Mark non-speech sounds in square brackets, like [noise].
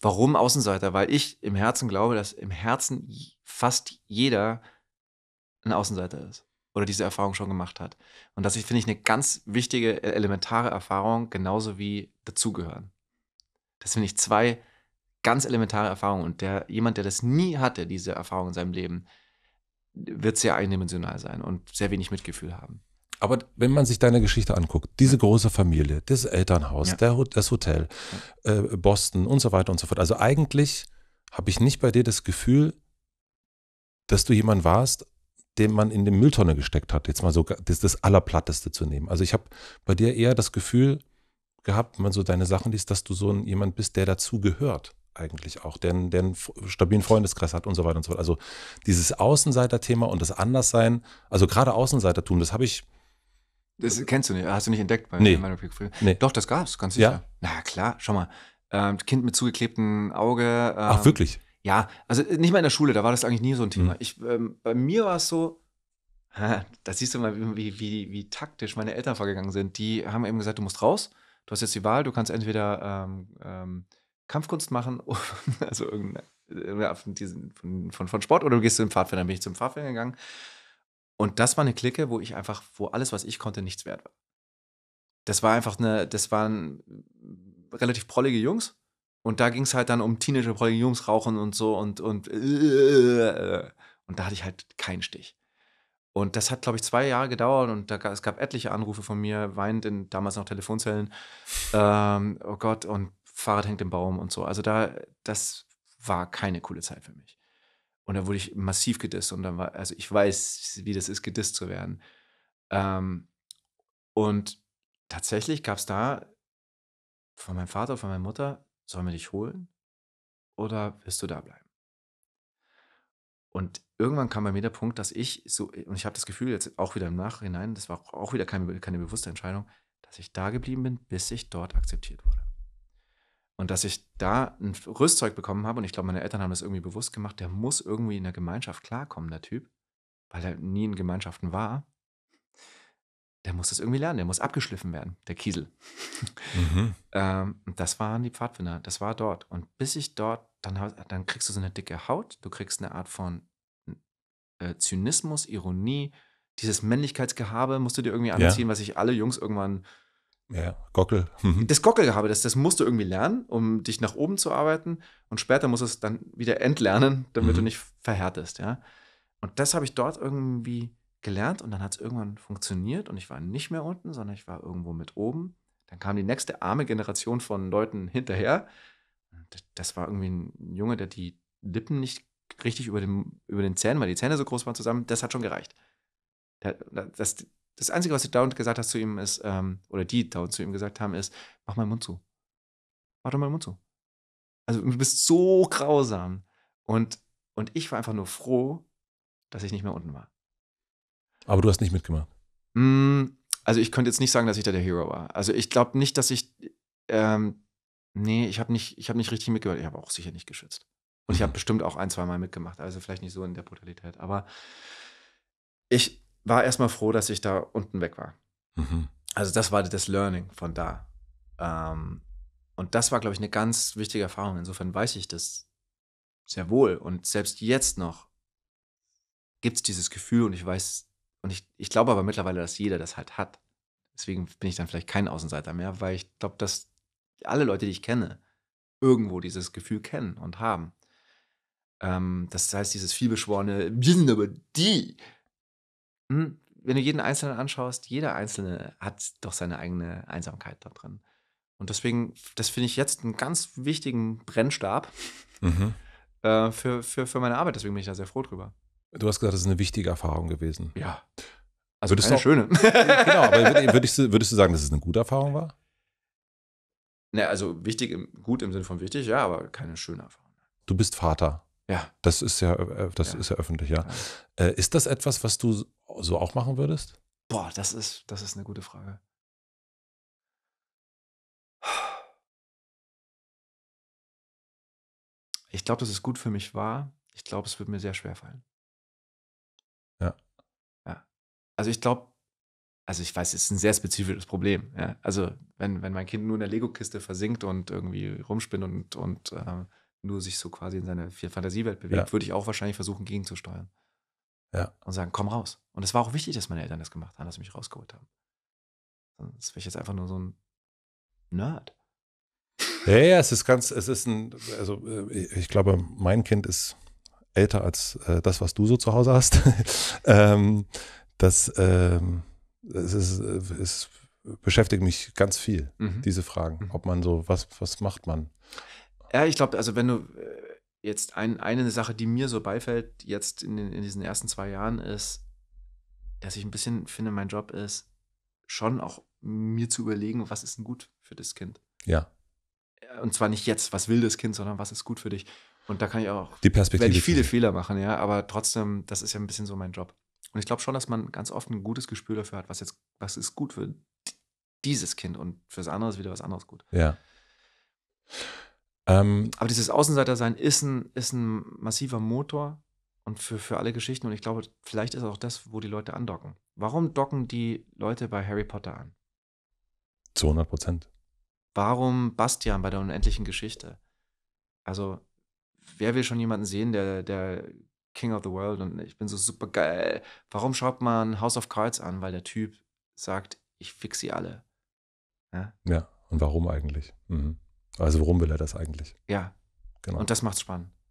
Warum Außenseiter? Weil ich im Herzen glaube, dass im Herzen fast jeder ein Außenseiter ist oder diese Erfahrung schon gemacht hat. Und das finde ich eine ganz wichtige, e-, elementare Erfahrung, genauso wie dazugehören. Das finde ich zwei ganz elementare Erfahrungen. Und der, jemand, der das nie hatte, diese Erfahrung in seinem Leben, wird sehr eindimensional sein und sehr wenig Mitgefühl haben. Aber wenn man sich deine Geschichte anguckt, diese große Familie, das Elternhaus, ja. Ho das Hotel, äh, Boston und so weiter und so fort. Also eigentlich habe ich nicht bei dir das Gefühl, dass du jemand warst, den man in die Mülltonne gesteckt hat. Jetzt mal so das, das Allerplatteste zu nehmen. Also ich habe bei dir eher das Gefühl gehabt, wenn man so deine Sachen liest, dass du so ein, jemand bist, der dazu gehört eigentlich auch, der, der einen stabilen Freundeskreis hat und so weiter und so fort. Also dieses Außenseiter-Thema und das Anderssein, also gerade Außenseitertum, das habe ich das also kennst du nicht, hast du nicht entdeckt bei nee. Meiner nee. Doch, das gab's, ganz sicher. Ja? Na klar, schau mal. Ähm, kind mit zugeklebtem Auge. Ähm, Ach, wirklich? Ja, also äh, nicht mal in der Schule, da war das eigentlich nie so ein Thema. Mhm. Ich, ähm, bei mir war es so, da siehst du mal, wie, wie, wie taktisch meine Eltern vorgegangen sind. Die haben eben gesagt, du musst raus, du hast jetzt die Wahl, du kannst entweder ähm, ähm, Kampfkunst machen, [laughs] also irgendeine, äh, von, von, von Sport, oder du gehst zum Pfadfinder. Pfadfindern. Bin ich zum Pfadfinder gegangen und das war eine Clique, wo ich einfach, wo alles, was ich konnte, nichts wert war. Das war einfach eine, das waren relativ prollige Jungs. Und da ging es halt dann um Teenager, prollige Jungs rauchen und so und, und, äh, und da hatte ich halt keinen Stich. Und das hat, glaube ich, zwei Jahre gedauert und da, es gab etliche Anrufe von mir, weinend in damals noch Telefonzellen. Ähm, oh Gott, und Fahrrad hängt im Baum und so. Also da, das war keine coole Zeit für mich. Und da wurde ich massiv gedisst. Und dann war, also ich weiß, wie das ist, gedisst zu werden. Ähm, und tatsächlich gab es da von meinem Vater, von meiner Mutter, sollen wir dich holen oder wirst du da bleiben? Und irgendwann kam bei mir der Punkt, dass ich so, und ich habe das Gefühl, jetzt auch wieder im Nachhinein, das war auch wieder keine, keine bewusste Entscheidung, dass ich da geblieben bin, bis ich dort akzeptiert wurde. Und dass ich da ein Rüstzeug bekommen habe, und ich glaube, meine Eltern haben das irgendwie bewusst gemacht, der muss irgendwie in der Gemeinschaft klarkommen, der Typ, weil er nie in Gemeinschaften war. Der muss das irgendwie lernen, der muss abgeschliffen werden, der Kiesel. Mhm. [laughs] ähm, das waren die Pfadfinder, das war dort. Und bis ich dort, dann, dann kriegst du so eine dicke Haut, du kriegst eine Art von äh, Zynismus, Ironie, dieses Männlichkeitsgehabe musst du dir irgendwie anziehen, ja. was sich alle Jungs irgendwann ja, Gockel. [laughs] Mhm. Das Gockelgehabe, das, das musst du irgendwie lernen, um dich nach oben zu arbeiten. Und später musst du es dann wieder entlernen, damit mhm. du nicht verhärtest, ja. Und das habe ich dort irgendwie gelernt und dann hat es irgendwann funktioniert und ich war nicht mehr unten, sondern ich war irgendwo mit oben. Dann kam die nächste arme Generation von Leuten hinterher. Das war irgendwie ein Junge, der die Lippen nicht richtig über, dem, über den Zähnen, weil die Zähne so groß waren zusammen. Das hat schon gereicht. Das, das Einzige, was du dauernd gesagt hast zu ihm ist, ähm, oder die dauernd zu ihm gesagt haben, ist, mach mal den Mund zu. Mach doch mal den Mund zu. Also du bist so grausam. Und, und ich war einfach nur froh, dass ich nicht mehr unten war. Aber du hast nicht mitgemacht. Mm, also ich könnte jetzt nicht sagen, dass ich da der Hero war. Also ich glaube nicht, dass ich. Ähm, nee, ich habe nicht, ich hab nicht richtig mitgehört. Ich habe auch sicher nicht geschützt. Und ich habe mhm. bestimmt auch ein, zwei Mal mitgemacht. Also vielleicht nicht so in der Brutalität. Aber ich, war erstmal froh, dass ich da unten weg war. Mhm. Also das war das Learning von da. Ähm, und das war, glaube ich, eine ganz wichtige Erfahrung. Insofern weiß ich das sehr wohl. Und selbst jetzt noch gibt es dieses Gefühl und ich weiß, und ich, ich glaube aber mittlerweile, dass jeder das halt hat. Deswegen bin ich dann vielleicht kein Außenseiter mehr, weil ich glaube, dass alle Leute, die ich kenne, irgendwo dieses Gefühl kennen und haben. Ähm, das heißt, dieses vielbeschworene, wir sind aber die, hm, wenn du jeden Einzelnen anschaust, jeder Einzelne hat doch seine eigene Einsamkeit da drin. Und deswegen, das finde ich jetzt einen ganz wichtigen Brennstab mhm. äh, für, für, für meine Arbeit. Deswegen bin ich da sehr froh drüber. Du hast gesagt, das ist eine wichtige Erfahrung gewesen. Ja. Also würdest eine schöne. [laughs] genau, aber würdest du, würdest du sagen, dass es eine gute Erfahrung war? Ne, also wichtig, gut im Sinne von wichtig, ja, aber keine schöne Erfahrung. Du bist Vater. Ja. Das ist ja, äh, das ja. ist ja öffentlich, ja. ja. Äh, ist das etwas, was du so auch machen würdest? Boah, das ist, das ist eine gute Frage. Ich glaube, dass es gut für mich war. Ich glaube, es wird mir sehr schwer fallen. Ja. Ja. Also ich glaube, also ich weiß, es ist ein sehr spezifisches Problem. Ja? Also wenn, wenn mein Kind nur in der Lego-Kiste versinkt und irgendwie rumspinnt und, und äh, nur sich so quasi in seine Fantasiewelt bewegt, ja. würde ich auch wahrscheinlich versuchen, gegenzusteuern. Ja. Und sagen, komm raus. Und es war auch wichtig, dass meine Eltern das gemacht haben, dass sie mich rausgeholt haben. Sonst wäre ich jetzt einfach nur so ein Nerd. Ja, ja, es ist ganz, es ist ein, also äh, ich glaube, mein Kind ist älter als äh, das, was du so zu Hause hast. [laughs] ähm, das, ähm, es ist, äh, es beschäftigt mich ganz viel, mhm. diese Fragen. Mhm. Ob man so, was, was macht man? Ja, ich glaube, also wenn du, äh, jetzt ein, eine Sache, die mir so beifällt, jetzt in, den, in diesen ersten zwei Jahren, ist, dass ich ein bisschen finde, mein Job ist, schon auch mir zu überlegen, was ist denn gut für das Kind. Ja. Äh, und zwar nicht jetzt, was will das Kind, sondern was ist gut für dich. Und da kann ich auch, die Perspektive wenn ich viele Fehler machen, ja, aber trotzdem, das ist ja ein bisschen so mein Job. Und ich glaube schon, dass man ganz oft ein gutes Gespür dafür hat, was jetzt, was ist gut für dieses Kind und fürs andere ist wieder was anderes gut. Ja. Ähm, Aber dieses Außenseitersein ist ein, ist ein massiver Motor und für, für alle Geschichten. Und ich glaube, vielleicht ist auch das, wo die Leute andocken. Warum docken die Leute bei Harry Potter an? Zu 100 Prozent. Warum Bastian bei der unendlichen Geschichte? Also, wer will schon jemanden sehen, der, der King of the World und ich bin so super geil. Warum schaut man House of Cards an? Weil der Typ sagt, ich fix sie alle. Ja, ja und warum eigentlich? Mhm. Also worum will er das eigentlich? Ja. Genau. Und das macht's spannend.